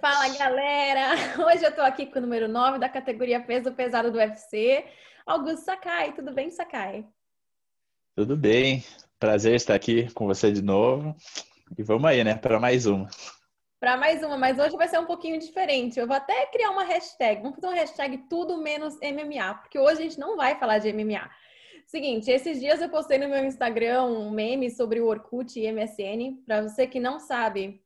Fala galera! Hoje eu tô aqui com o número 9 da categoria peso pesado do UFC, Augusto Sakai. Tudo bem, Sakai? Tudo bem, prazer estar aqui com você de novo. E vamos aí, né, para mais uma. Para mais uma, mas hoje vai ser um pouquinho diferente. Eu vou até criar uma hashtag. Vamos fazer uma hashtag tudo menos MMA, porque hoje a gente não vai falar de MMA. Seguinte, esses dias eu postei no meu Instagram um meme sobre o Orkut e MSN. Para você que não sabe,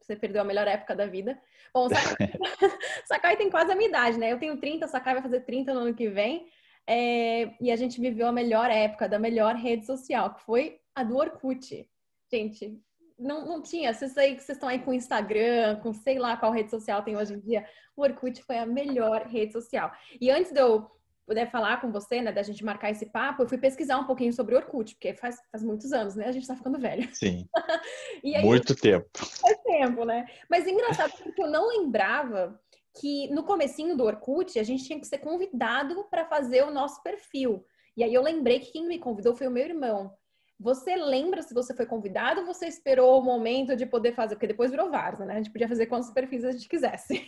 você perdeu a melhor época da vida. Bom, Sakai, Sakai tem quase a minha idade, né? Eu tenho 30, Sakai vai fazer 30 no ano que vem. É, e a gente viveu a melhor época da melhor rede social, que foi a do Orkut. Gente, não, não tinha. Vocês, aí, vocês estão aí com Instagram, com sei lá qual rede social tem hoje em dia. O Orkut foi a melhor rede social. E antes de eu puder falar com você, né, da gente marcar esse papo, eu fui pesquisar um pouquinho sobre Orkut, porque faz, faz muitos anos, né? A gente tá ficando velho. Sim. aí, muito tempo. Faz tempo, né? Mas engraçado porque eu não lembrava que no comecinho do Orkut a gente tinha que ser convidado para fazer o nosso perfil. E aí eu lembrei que quem me convidou foi o meu irmão. Você lembra se você foi convidado ou você esperou o momento de poder fazer? Porque depois virou Varsa, né? A gente podia fazer quantos perfis a gente quisesse.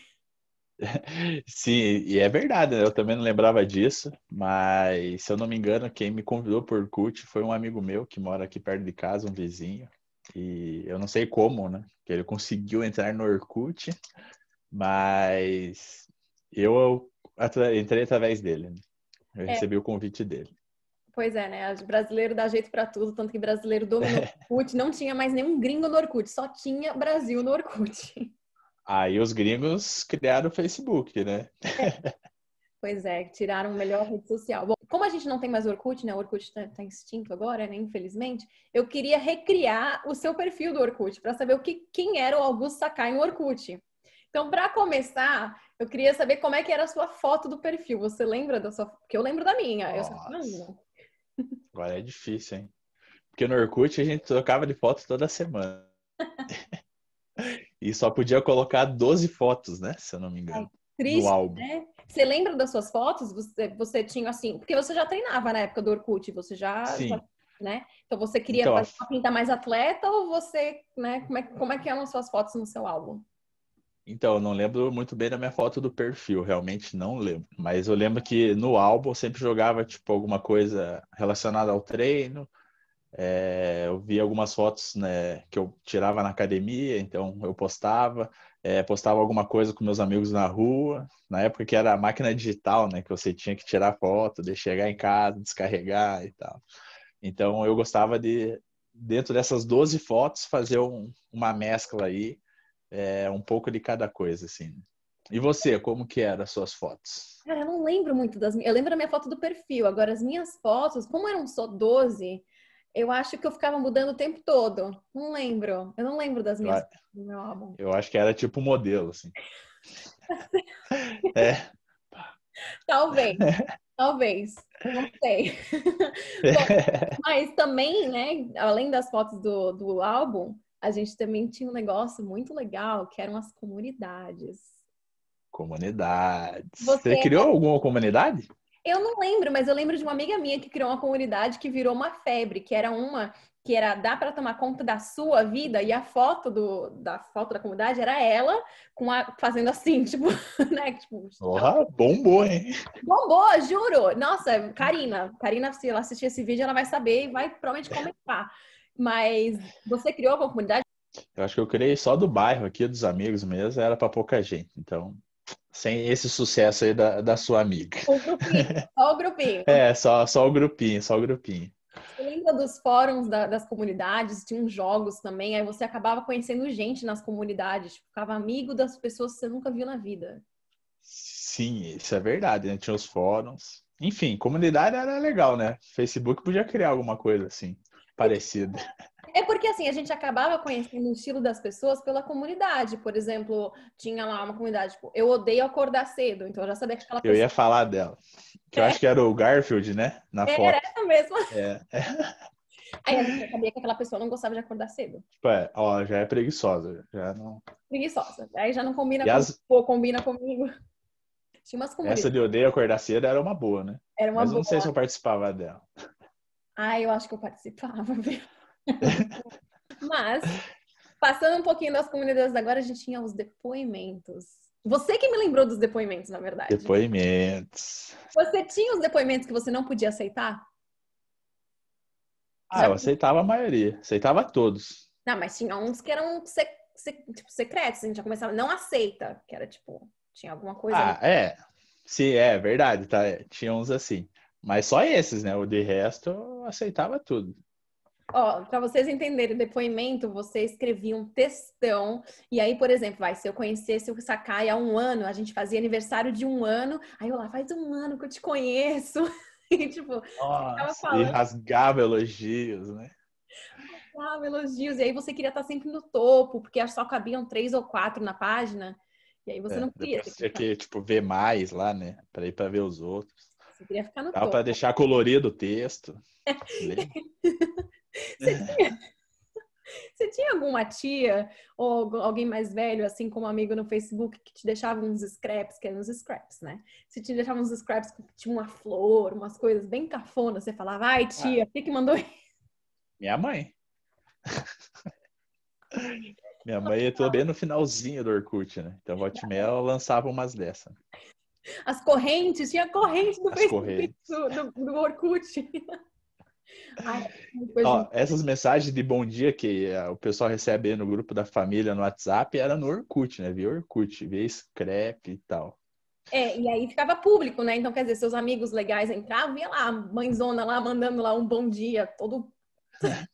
Sim, e é verdade, né? eu também não lembrava disso, mas se eu não me engano, quem me convidou por Orkut foi um amigo meu que mora aqui perto de casa, um vizinho, e eu não sei como, né? Que ele conseguiu entrar no Orkut, mas eu entrei através dele, né? Eu é. recebi o convite dele. Pois é, né? O brasileiro dá jeito para tudo, tanto que brasileiro dominou o Orkut, não tinha mais nenhum gringo no Orkut, só tinha Brasil no Orkut. Aí os gringos criaram o Facebook, né? Pois é, tiraram o melhor rede social. Bom, como a gente não tem mais Orkut, né? O Orkut tá, tá extinto agora, né? Infelizmente. Eu queria recriar o seu perfil do Orkut para saber o que, quem era o Augusto Sakai no Orkut. Então, para começar, eu queria saber como é que era a sua foto do perfil. Você lembra da sua? Porque eu lembro da minha. Nossa. Eu Agora é difícil, hein? Porque no Orkut a gente trocava de foto toda semana. E só podia colocar 12 fotos, né? Se eu não me é engano. É triste, álbum. né? Você lembra das suas fotos? Você, você tinha assim... Porque você já treinava na época do Orkut, você já... Sim. já né? Então você queria então, fazer, pintar mais atleta ou você... Né? Como, é, como é que eram as suas fotos no seu álbum? Então, eu não lembro muito bem da minha foto do perfil, realmente não lembro. Mas eu lembro que no álbum eu sempre jogava, tipo, alguma coisa relacionada ao treino, é, eu vi algumas fotos né, que eu tirava na academia, então eu postava, é, postava alguma coisa com meus amigos na rua, na época que era a máquina digital, né, que você tinha que tirar foto, de chegar em casa, descarregar e tal. Então eu gostava de, dentro dessas 12 fotos, fazer um, uma mescla aí, é, um pouco de cada coisa, assim. E você, como que eram as suas fotos? Cara, eu não lembro muito das minhas. Eu lembro da minha foto do perfil. Agora, as minhas fotos, como eram só 12, eu acho que eu ficava mudando o tempo todo. Não lembro. Eu não lembro das minhas do meu álbum. Eu acho que era tipo modelo, assim. é. Talvez. Talvez, não sei. Bom, mas também, né, além das fotos do, do álbum, a gente também tinha um negócio muito legal, que eram as comunidades. Comunidades. Você, Você criou é- alguma comunidade? Eu não lembro, mas eu lembro de uma amiga minha que criou uma comunidade que virou uma febre, que era uma que era dá para tomar conta da sua vida e a foto do, da foto da comunidade era ela com a, fazendo assim, tipo, né? Tipo, oh, bombou, hein? Bombou, juro. Nossa, Karina, Karina, se ela assistir esse vídeo, ela vai saber e vai provavelmente comentar. Mas você criou uma comunidade? Eu acho que eu criei só do bairro aqui, dos amigos mesmo, era para pouca gente, então sem esse sucesso aí da, da sua amiga. O grupinho, só o grupinho. é, só, só o grupinho, só o grupinho. Você lembra dos fóruns da, das comunidades, tinha uns jogos também, aí você acabava conhecendo gente nas comunidades, tipo, ficava amigo das pessoas que você nunca viu na vida. Sim, isso é verdade, né? Tinha os fóruns. Enfim, comunidade era legal, né? Facebook podia criar alguma coisa assim parecido É porque assim, a gente acabava conhecendo o estilo das pessoas pela comunidade. Por exemplo, tinha lá uma comunidade, tipo, eu odeio acordar cedo, então eu já sabia que aquela pessoa. Eu ia falar dela. Que é. eu acho que era o Garfield, né? Na é, foto. Era essa mesma É. Aí a gente sabia que aquela pessoa não gostava de acordar cedo. Tipo, é, ó, já é preguiçosa, já não. Preguiçosa. Aí já não combina com... Pô, combina comigo. Tinha umas comunidades. Essa de odeio acordar cedo era uma boa, né? Era uma Mas boa. Mas não sei se eu participava dela. Ah, eu acho que eu participava, viu? Mas, passando um pouquinho das comunidades agora, a gente tinha os depoimentos. Você que me lembrou dos depoimentos, na verdade. Depoimentos. Você tinha os depoimentos que você não podia aceitar? Ah, Já eu aceitava a maioria. Aceitava todos. Não, mas tinha uns que eram sec sec tipo, secretos. A gente já começava, não aceita. Que era tipo, tinha alguma coisa. Ah, ali. Né? é. Sim, é verdade. Tá? Tinha uns assim. Mas só esses, né? O de resto eu aceitava tudo. Ó, oh, para vocês entenderem o depoimento, você escrevia um textão. E aí, por exemplo, vai, se eu conhecesse o Sakai há um ano, a gente fazia aniversário de um ano, aí eu lá, faz um ano que eu te conheço. e tipo, Nossa, falando... e rasgava elogios, né? Rasgava elogios. E aí você queria estar sempre no topo, porque só cabiam é três ou quatro na página. E aí você é, não queria. Você tinha que, tipo, ver mais lá, né? Pra ir pra ver os outros. Você queria ficar no Dá topo. para deixar colorido o texto. Né? você, tinha... você, tinha... alguma tia ou alguém mais velho, assim como um amigo no Facebook, que te deixava uns scraps, que eram uns scraps, né? Você te deixava uns scraps que tinha uma flor, umas coisas bem cafona. Você falava, ai ah. tia, ah. que que mandou isso? Minha mãe. Minha mãe tudo bem no finalzinho do Orkut, né? Então, o meia, lançava umas dessas. As correntes, tinha a corrente do As Facebook, do, do, do, Orkut. Ai, Ó, essas mensagens de bom dia que eh, o pessoal recebe no grupo da família, no WhatsApp, era no Orkut, né? Via Orkut, via Scrap e tal. É, e aí ficava público, né? Então, quer dizer, seus amigos legais entravam, ia lá, a mãezona lá, mandando lá um bom dia, todo...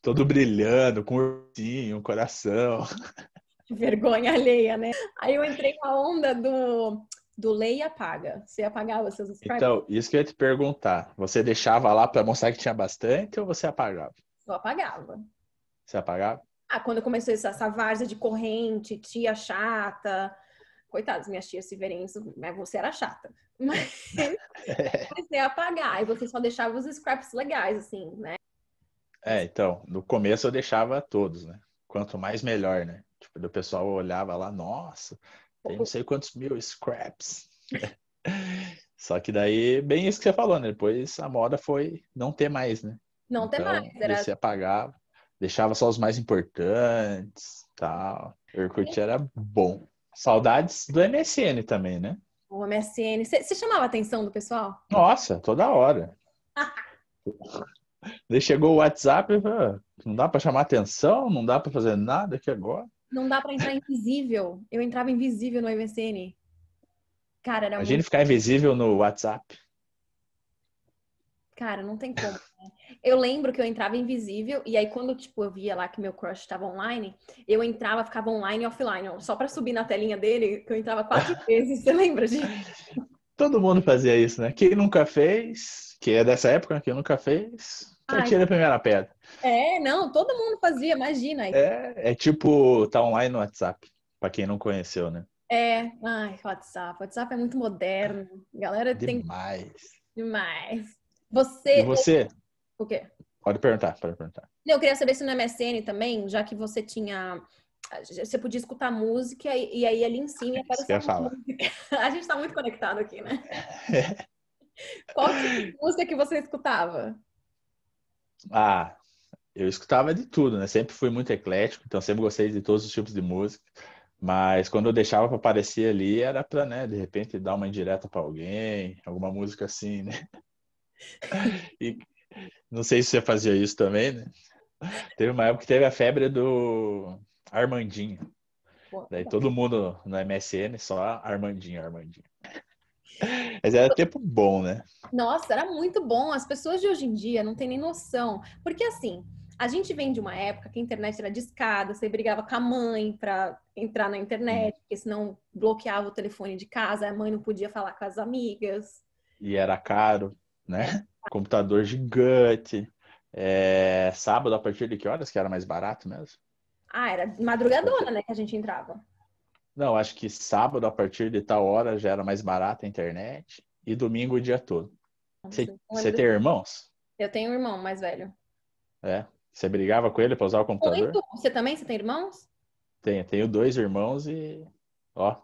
todo brilhando, com um ursinho, coração. Vergonha alheia, né? Aí eu entrei na onda do do lei e apaga. Você apagava seus subscribers? Então, isso que eu ia te perguntar. Você deixava lá para mostrar que tinha bastante ou você apagava? Eu apagava. Você apagava? Ah, quando começou essa, essa várzea de corrente, tia chata. Coitados, minhas tias se verem isso, mas você era chata. Mas você apagava apagar e você só deixava os scraps legais, assim, né? É, então, no começo eu deixava todos, né? Quanto mais melhor, né? Tipo, o pessoal olhava lá, nossa, tem não sei quantos mil scraps. Só que daí, bem isso que você falou, né? Depois a moda foi não ter mais, né? Não então, ter mais. Era... Você apagava, deixava só os mais importantes, tal. O Orkut é. era bom. Saudades do MSN também, né? O MSN. Você chamava a atenção do pessoal? Nossa, toda hora. Daí chegou o WhatsApp, ah, não dá para chamar atenção, não dá para fazer nada aqui agora não dá para entrar invisível. Eu entrava invisível no MSN. Cara, era Imagina muito... ficar invisível no WhatsApp. Cara, não tem como. Né? Eu lembro que eu entrava invisível e aí quando tipo eu via lá que meu crush estava online, eu entrava, ficava online e offline, só para subir na telinha dele, que eu entrava quatro vezes, você lembra disso? Todo mundo fazia isso, né? Quem nunca fez, que é dessa época, né? quem nunca fez, Ai, atira a primeira pedra. É, não, todo mundo fazia, imagina. É, é tipo, tá online no WhatsApp, para quem não conheceu, né? É, ai, WhatsApp. WhatsApp é muito moderno. Galera Demais. tem. Demais. Você. E você? O quê? Pode perguntar, pode perguntar. Eu queria saber se no MSN também, já que você tinha. Você podia escutar música e, aí ali em cima é aparecia. Fala. A gente tá muito conectado aqui, né? É. Qual tipo música que você escutava? Ah, eu escutava de tudo, né? Sempre fui muito eclético, então sempre gostei de todos os tipos de música. Mas quando eu deixava para aparecer ali, era para, né, de repente dar uma indireta para alguém, alguma música assim, né? E não sei se você fazia isso também, né? Teve uma época que teve a febre do Armandinho. Daí tá todo mundo no MSN, só Armandinho, Armandinho. Mas era tempo bom, né? Nossa, era muito bom. As pessoas de hoje em dia não têm nem noção. Porque assim, a gente vem de uma época que a internet era discada, você brigava com a mãe para entrar na internet, porque senão bloqueava o telefone de casa, a mãe não podia falar com as amigas. E era caro, né? Computador gigante. É... Sábado, a partir de que horas que era mais barato mesmo? Ah, era madrugadona, né, que a gente entrava. Não, acho que sábado, a partir de tal hora, já era mais barata a internet. E domingo o dia todo. Você tem irmãos? Eu tenho um irmão mais velho. É? Você brigava com ele para usar o computador? Você também? Você tem irmãos? Tenho, tenho dois irmãos e. Ó,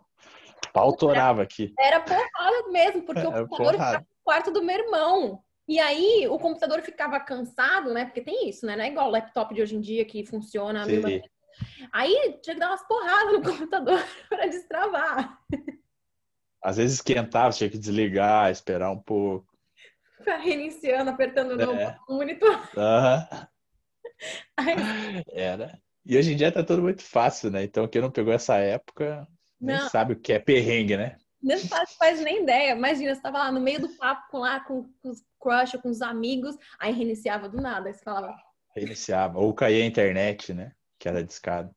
pau torava aqui. Era porrada mesmo, porque o é computador ficava no quarto do meu irmão. E aí o computador ficava cansado, né? Porque tem isso, né? Não é igual o laptop de hoje em dia que funciona a mesma Aí tinha que dar umas porradas no computador para destravar. Às vezes esquentava, tinha que desligar, esperar um pouco. Ficar reiniciando, apertando é. no monitor. Uhum. Aí... Era. E hoje em dia tá tudo muito fácil, né? Então quem não pegou essa época nem não. sabe o que é perrengue, né? Não faz, faz nem ideia. Imagina, você tava lá no meio do papo com lá com, com os crush, com os amigos, aí reiniciava do nada, aí você falava. Reiniciava, ou caía a internet, né? que era discado.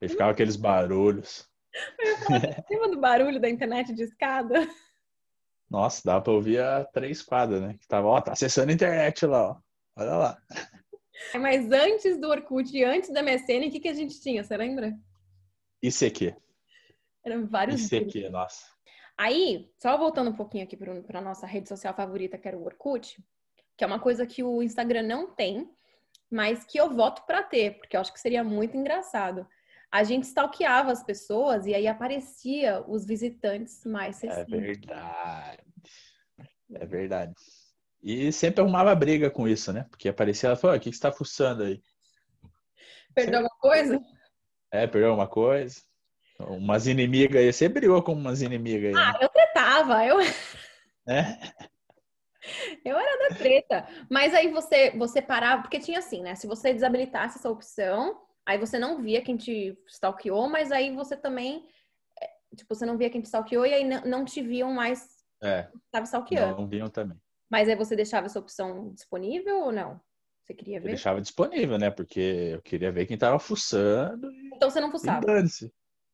E hum. ficava aqueles barulhos. Eu falar, do barulho da internet de escada. Nossa, dá pra ouvir a três quadras, né? Que tava, ó, tá acessando a internet lá, ó. Olha lá. É, mas antes do Orkut e antes da MSN, o que, que a gente tinha? Você lembra? aqui. Eram vários. Isso aqui, nossa. Aí, só voltando um pouquinho aqui para nossa rede social favorita, que era o Orkut, que é uma coisa que o Instagram não tem, mas que eu voto para ter, porque eu acho que seria muito engraçado. A gente stalkeava as pessoas e aí aparecia os visitantes mais recentes. É verdade. É verdade. E sempre arrumava briga com isso, né? Porque aparecia ela e falou: o que você está fuçando aí? Perdeu alguma coisa? É, perdeu alguma coisa. Umas inimigas aí. Você brigou com umas inimigas aí. Né? Ah, eu tretava. Eu... É? Eu era da preta. Mas aí você, você parava, porque tinha assim, né? Se você desabilitasse essa opção, aí você não via quem te stalkeou, mas aí você também. É, tipo, você não via quem te stalkeou e aí não te viam mais. É. Tava stalkeando. Não, viam também. Mas aí você deixava essa opção disponível ou não? Você queria ver? Eu deixava disponível, né? Porque eu queria ver quem tava fuçando. E... Então você não fuçava?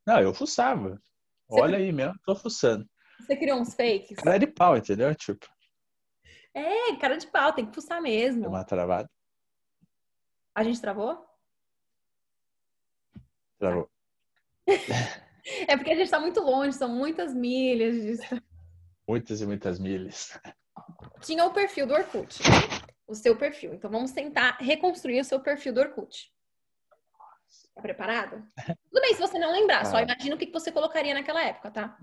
Não, eu fuçava. Você Olha cri... aí mesmo, tô fuçando. Você criou uns fakes? Cara de pau, entendeu? Tipo. É, cara de pau, tem que fuçar mesmo. Deu uma travada. A gente travou? Travou. é porque a gente está muito longe, são muitas milhas disso. Muitas e muitas milhas. Tinha o perfil do Orkut, o seu perfil. Então vamos tentar reconstruir o seu perfil do Orkut. Tá preparado? Tudo bem se você não lembrar, ah. só imagina o que você colocaria naquela época, tá?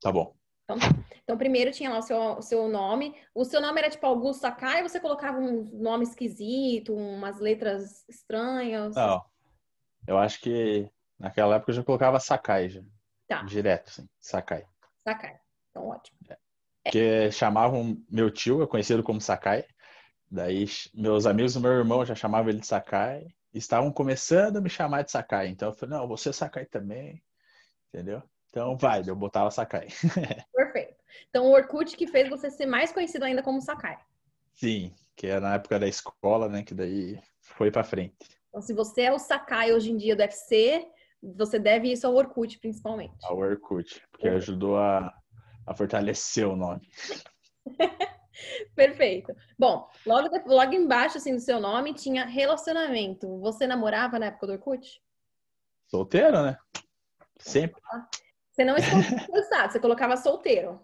Tá bom. Então tá. Então, primeiro tinha lá o seu, o seu nome. O seu nome era tipo Augusto Sakai, você colocava um nome esquisito, umas letras estranhas? Não. Eu acho que naquela época eu já colocava Sakai já. Tá. Direto, sim. Sakai. Sakai. Então, ótimo. É. Porque chamavam meu tio, conhecido como Sakai. Daí meus amigos meu irmão já chamavam ele de Sakai. Estavam começando a me chamar de Sakai. Então eu falei, não, você é Sakai também. Entendeu? Então vai, eu botava Sakai. Perfeito. Então, o Orkut que fez você ser mais conhecido ainda como Sakai. Sim, que era é na época da escola, né? Que daí foi para frente. Então, se você é o Sakai hoje em dia do UFC, você deve isso ao Orkut, principalmente. Ao Orkut, porque ajudou a, a fortalecer o nome. Perfeito. Bom, logo, logo embaixo assim, do seu nome tinha relacionamento. Você namorava na época do Orkut? Solteiro, né? Sempre. Você não escolheu, você colocava solteiro.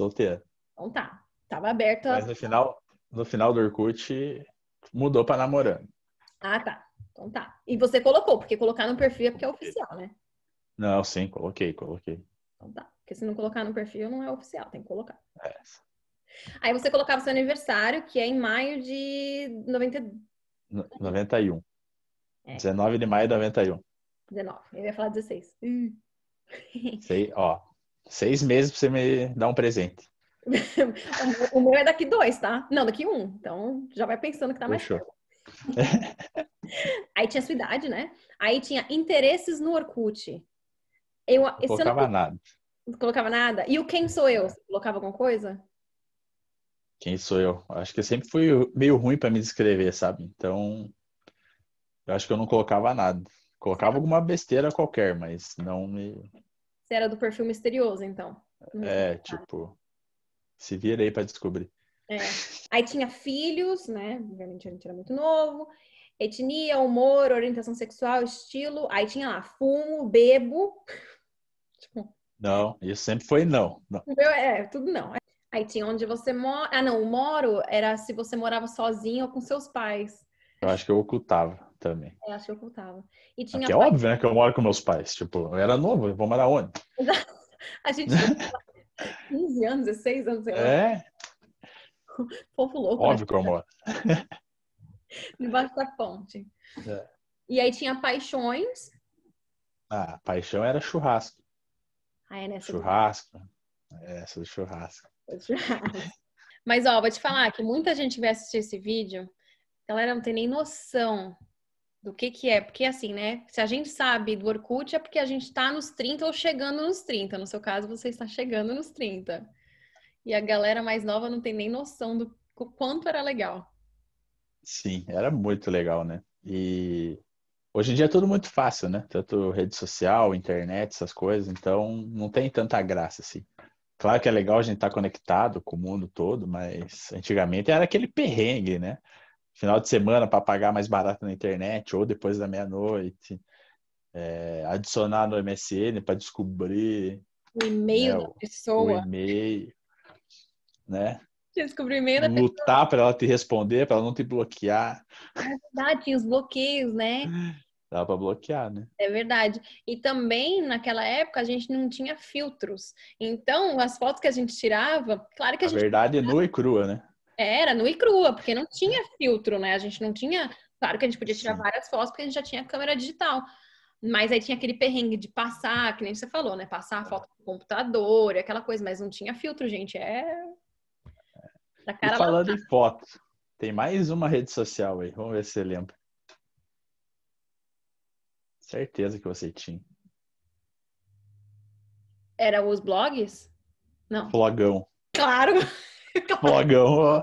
Solteira. Então tá. Tava aberta. Mas no final, no final do Orkut, mudou pra namorando. Ah, tá. Então tá. E você colocou, porque colocar no perfil é porque é oficial, né? Não, sim, coloquei, coloquei. Então tá. Porque se não colocar no perfil, não é oficial, tem que colocar. É. Aí você colocava seu aniversário, que é em maio de 90... 91. É. 19 de maio de 91. 19. Eu ia falar 16. Sei, ó. Seis meses pra você me dar um presente. o meu é daqui dois, tá? Não, daqui um. Então já vai pensando que tá mais. Aí tinha sua idade, né? Aí tinha interesses no Orkut. Eu, não colocava eu não... nada. Não colocava nada? E o quem sou eu? Você colocava alguma coisa? Quem sou eu? Acho que eu sempre fui meio ruim para me descrever, sabe? Então, eu acho que eu não colocava nada. Colocava alguma besteira qualquer, mas não me você era do perfil misterioso, então. É, tipo, se vira aí para descobrir. É. Aí tinha filhos, né? Obviamente a gente era muito novo. Etnia, humor, orientação sexual, estilo. Aí tinha lá, fumo, bebo. Tipo, não, isso sempre foi não. não. É, é, tudo não. Aí tinha onde você mora. Ah, não, o moro era se você morava sozinho ou com seus pais. Eu acho que eu ocultava também. É, acho que contava E tinha que é óbvio, né? Que eu moro com meus pais. Tipo, eu era novo, eu vou morar onde? a gente tinha 15 tipo, anos, 16 anos, sei lá. É. povo louco. Né? Óbvio né? que eu moro. Debaixo da ponte. É. E aí tinha paixões. Ah, paixão era churrasco. Ah, é nessa né? churrasco. Do... Essa do churrasco. É, é churrasco. Mas, ó, vou te falar que muita gente vai assistir esse vídeo, galera não tem nem noção do que que é, porque assim, né? Se a gente sabe do Orkut é porque a gente está nos 30 ou chegando nos 30. No seu caso, você está chegando nos 30. E a galera mais nova não tem nem noção do quanto era legal. Sim, era muito legal, né? E hoje em dia é tudo muito fácil, né? Tanto rede social, internet, essas coisas, então não tem tanta graça assim. Claro que é legal a gente estar tá conectado com o mundo todo, mas antigamente era aquele perrengue, né? final de semana para pagar mais barato na internet ou depois da meia-noite, é, adicionar no MSN para descobrir o e-mail né, da pessoa, o e-mail, né? Descobrir o e-mail da Lutar para ela te responder, para ela não te bloquear. É verdade, tinha os bloqueios, né? Dá para bloquear, né? É verdade. E também, naquela época, a gente não tinha filtros. Então, as fotos que a gente tirava, claro que a, a gente. verdade é tirava... nua e crua, né? Era nua e crua, porque não tinha filtro, né? A gente não tinha. Claro que a gente podia tirar várias fotos, porque a gente já tinha câmera digital. Mas aí tinha aquele perrengue de passar, que nem você falou, né? Passar a foto no computador, aquela coisa, mas não tinha filtro, gente. É. Da cara e falando lá. em foto, tem mais uma rede social aí. Vamos ver se você lembra. Certeza que você tinha. Era os blogs? Não. Blogão. Claro! Fogão.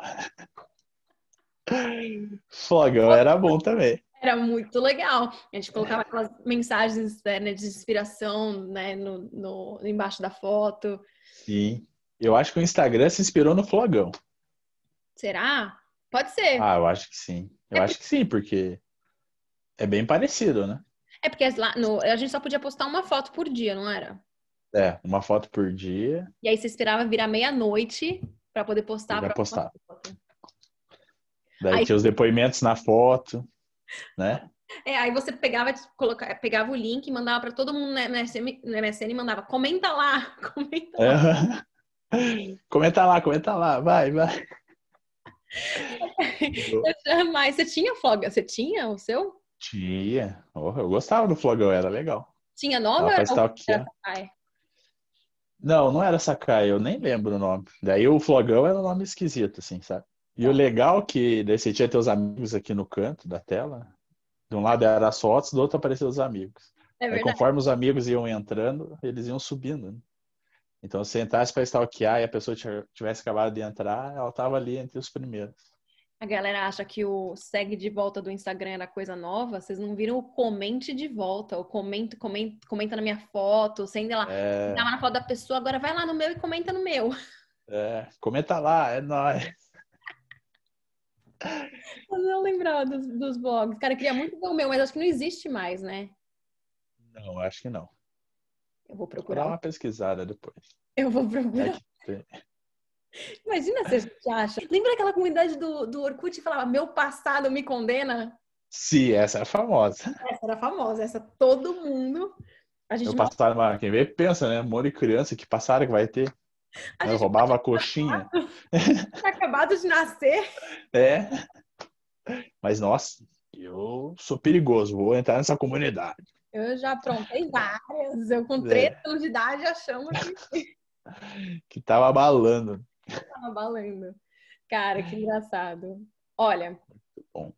Fogão era bom também. Era muito legal. A gente colocava aquelas mensagens né, de inspiração né, no, no, embaixo da foto. Sim. Eu acho que o Instagram se inspirou no Flogão. Será? Pode ser. Ah, eu acho que sim. Eu é acho porque... que sim, porque é bem parecido, né? É porque lá no, a gente só podia postar uma foto por dia, não era? É, uma foto por dia. E aí você esperava virar meia-noite para poder postar para postar. Foto. Daí aí, tinha os depoimentos na foto, né? É, aí você pegava, colocar é, pegava o link, mandava para todo mundo na MSN, na MSN mandava, comenta lá, comenta lá. comenta lá, comenta lá, vai, vai. Mas você tinha flogão? Você tinha o seu? Tinha. Oh, eu gostava do flogão, era legal. Tinha nova? Ela faz que... Não, não era Sakai, eu nem lembro o nome. Daí o Flogão era um nome esquisito, assim, sabe? E ah. o tá. legal é que daí você tinha teus amigos aqui no canto da tela. De um lado era as fotos, do outro apareciam os amigos. É aí, conforme os amigos iam entrando, eles iam subindo. Né? Então, se entrasse para stalkear e a pessoa tivesse acabado de entrar, ela estava ali entre os primeiros. A galera acha que o segue de volta do Instagram era coisa nova, vocês não viram o comente de volta, o comenta, comenta, comenta na minha foto, sem dar lá, é... na foto da pessoa, agora vai lá no meu e comenta no meu. É, comenta lá, é nóis. Eu não lembrava dos, dos, blogs. Cara, eu queria muito ver o meu, mas acho que não existe mais, né? Não, acho que não. Eu vou procurar. Vou dar uma pesquisada depois. Eu vou procurar. É que... Imagina se a gente acha. Lembra aquela comunidade do, do Orkut que falava meu passado me condena? Sim, essa é famosa. Essa era famosa, essa todo mundo. A gente meu não... quem vê pensa, né? amor e criança, que passado que vai ter? A Eu roubava a tá coxinha. Acabado, tá acabado de nascer. É. Mas, nossa, eu sou perigoso, vou entrar nessa comunidade. Eu já aprontei várias. Eu, com 13 é. anos de idade, achamos que. que tava abalando. Tava balando. Cara, que engraçado. Olha. Muito bom.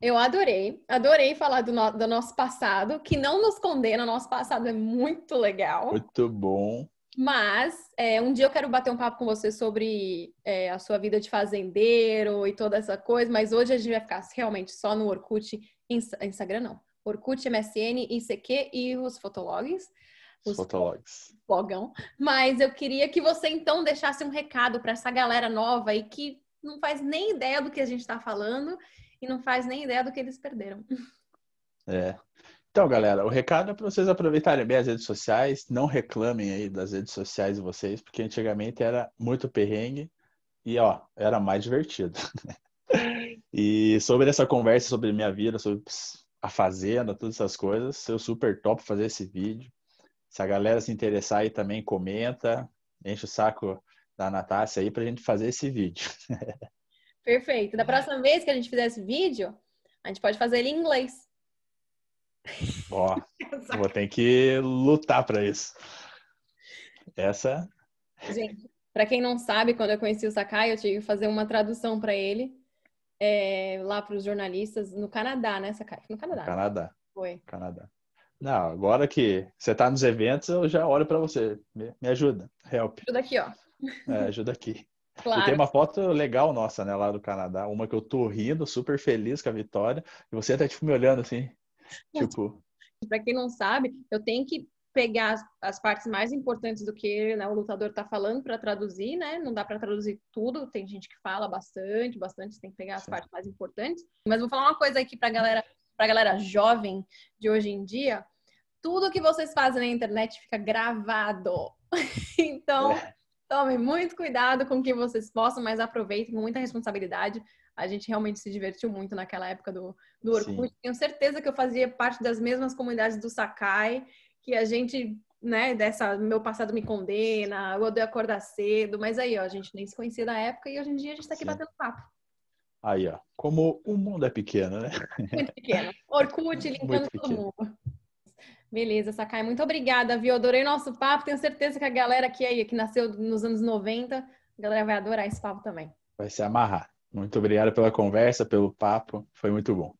Eu adorei, adorei falar do, no, do, nosso passado, que não nos condena, nosso passado é muito legal. Muito bom. Mas é, um dia eu quero bater um papo com você sobre é, a sua vida de fazendeiro e toda essa coisa, mas hoje a gente vai ficar realmente só no Orkut, Instagram não, Orkut, MSN, ICQ e os fotologs os fotologs. Fogão. Mas eu queria que você então deixasse um recado para essa galera nova e que não faz nem ideia do que a gente está falando e não faz nem ideia do que eles perderam. É. Então, galera, o recado é para vocês aproveitarem bem as redes sociais, não reclamem aí das redes sociais de vocês, porque antigamente era muito perrengue e ó, era mais divertido. e sobre essa conversa sobre minha vida, sobre a fazenda, todas essas coisas, eu super top fazer esse vídeo. Se a galera se interessar aí também, comenta, enche o saco da Natácia aí para a gente fazer esse vídeo. Perfeito. Da próxima vez que a gente fizer esse vídeo, a gente pode fazer ele em inglês. Ó, vou ter que lutar para isso. Essa. Gente, para quem não sabe, quando eu conheci o Sakai, eu tive que fazer uma tradução para ele é, lá para os jornalistas no Canadá, né, Sakai? No Canadá. No Canadá. Foi. Canadá. Não, agora que você está nos eventos, eu já olho para você. Me, me, ajuda, help. Ajuda aqui, ó. É, ajuda aqui. Claro. E tem uma foto legal nossa, né, lá do Canadá. Uma que eu tô rindo, super feliz com a vitória. E você até, tá, tipo, me olhando assim, tipo... Pra quem não sabe, eu tenho que pegar as, as partes mais importantes do que né, o lutador tá falando para traduzir, né? Não dá para traduzir tudo. Tem gente que fala bastante, bastante. Tem que pegar as Sim. partes mais importantes. Mas vou falar uma coisa aqui pra galera, pra galera jovem de hoje em dia tudo que vocês fazem na internet fica gravado. então, é. tomem muito cuidado com o que vocês possam, mas aproveitem com muita responsabilidade. A gente realmente se divertiu muito naquela época do, do Orkut. Sim. Tenho certeza que eu fazia parte das mesmas comunidades do Sakai, que a gente, né, dessa meu passado me condena, eu odeio acordar cedo, mas aí, ó, a gente nem se conhecia na época e hoje em dia a gente tá aqui Sim. batendo papo. Aí, ó, como o mundo é pequeno, né? Muito pequeno. Orkut linkando todo mundo. Beleza, Sakai, muito obrigada, viu? Adorei nosso papo. Tenho certeza que a galera que, aí, que nasceu nos anos 90, a galera vai adorar esse papo também. Vai se amarrar. Muito obrigado pela conversa, pelo papo. Foi muito bom.